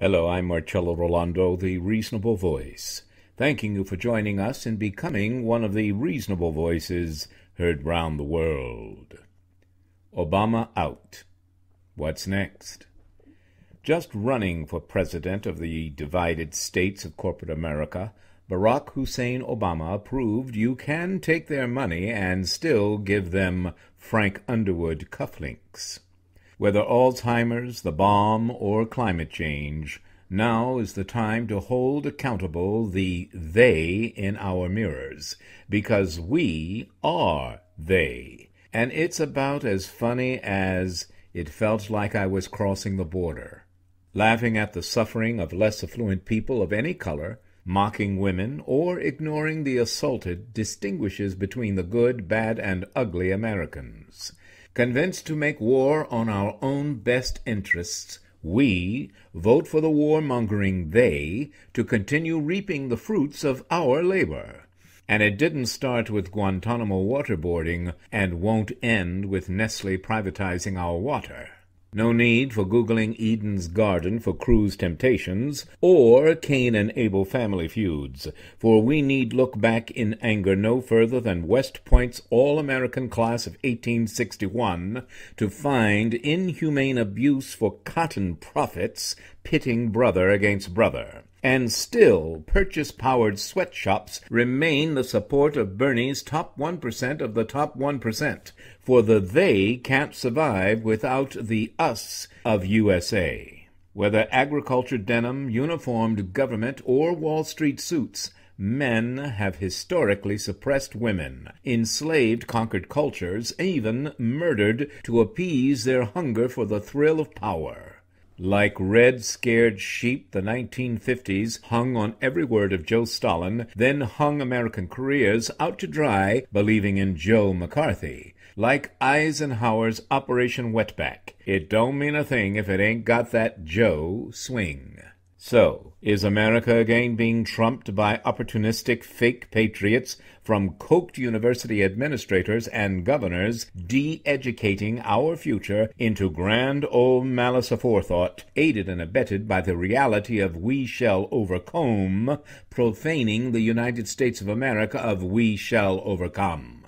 Hello, I'm Marcello Rolando, the Reasonable Voice, thanking you for joining us in becoming one of the reasonable voices heard round the world. Obama out. What's next? Just running for president of the divided states of corporate America, Barack Hussein Obama proved you can take their money and still give them Frank Underwood cufflinks. Whether Alzheimer's, the bomb, or climate change, now is the time to hold accountable the they in our mirrors, because we are they. And it's about as funny as it felt like I was crossing the border, laughing at the suffering of less affluent people of any color, mocking women, or ignoring the assaulted distinguishes between the good, bad, and ugly Americans. Convinced to make war on our own best interests, we vote for the war-mongering they to continue reaping the fruits of our labor. And it didn't start with Guantanamo waterboarding and won't end with Nestle privatizing our water. No need for Googling Eden's Garden for Cruise Temptations or Cain and Abel family feuds, for we need look back in anger no further than West Point's All-American class of 1861 to find inhumane abuse for cotton profits pitting brother against brother. And still, purchase-powered sweatshops remain the support of Bernie's top 1% of the top 1%, for the they can't survive without the us of USA. Whether agriculture denim, uniformed government, or Wall Street suits, men have historically suppressed women, enslaved conquered cultures, even murdered to appease their hunger for the thrill of power. Like red scared sheep, the 1950s hung on every word of Joe Stalin, then hung American careers out to dry, believing in Joe McCarthy. Like Eisenhower's Operation Wetback, it don't mean a thing if it ain't got that Joe swing. So, is America again being trumped by opportunistic fake patriots from coked university administrators and governors de-educating our future into grand old malice aforethought, aided and abetted by the reality of we shall overcome, profaning the United States of America of we shall overcome?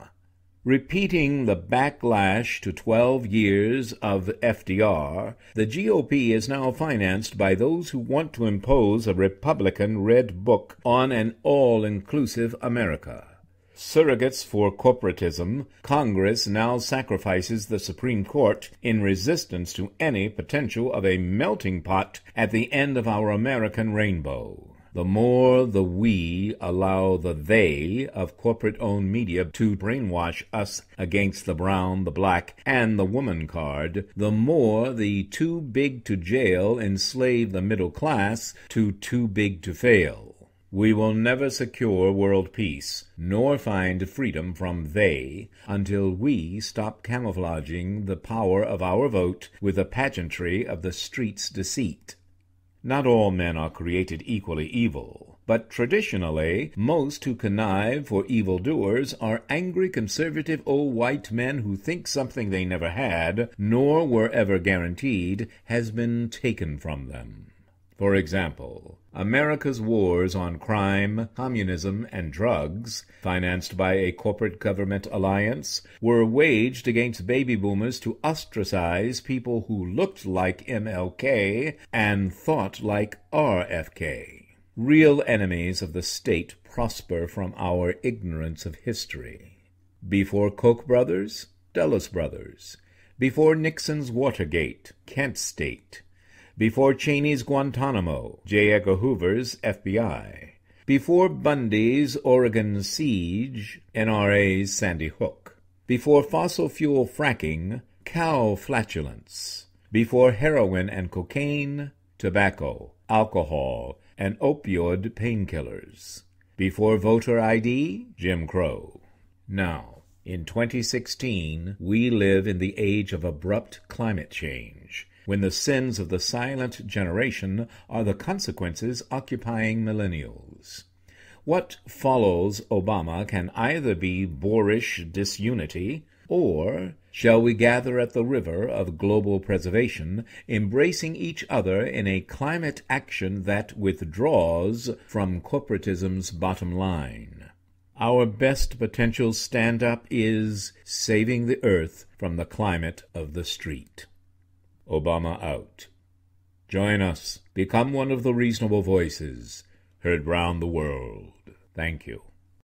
Repeating the backlash to 12 years of FDR, the GOP is now financed by those who want to impose a Republican Red Book on an all-inclusive America. Surrogates for corporatism, Congress now sacrifices the Supreme Court in resistance to any potential of a melting pot at the end of our American rainbow the more the we allow the they of corporate-owned media to brainwash us against the brown, the black, and the woman card, the more the too big to jail enslave the middle class to too big to fail. We will never secure world peace, nor find freedom from they, until we stop camouflaging the power of our vote with the pageantry of the street's deceit. Not all men are created equally evil, but traditionally most who connive for evildoers are angry conservative old white men who think something they never had, nor were ever guaranteed, has been taken from them. For example, America's wars on crime, communism, and drugs, financed by a corporate government alliance, were waged against baby boomers to ostracize people who looked like MLK and thought like RFK. Real enemies of the state prosper from our ignorance of history. Before Koch brothers, Dulles brothers. Before Nixon's Watergate, Kent State. Before Cheney's Guantanamo, J. Edgar Hoover's FBI. Before Bundy's Oregon Siege, NRA's Sandy Hook. Before fossil fuel fracking, cow flatulence. Before heroin and cocaine, tobacco, alcohol, and opioid painkillers. Before voter ID, Jim Crow. Now, in 2016, we live in the age of abrupt climate change when the sins of the silent generation are the consequences occupying millennials. What follows Obama can either be boorish disunity, or shall we gather at the river of global preservation, embracing each other in a climate action that withdraws from corporatism's bottom line? Our best potential stand up is saving the earth from the climate of the street. Obama out. Join us. Become one of the reasonable voices heard round the world. Thank you.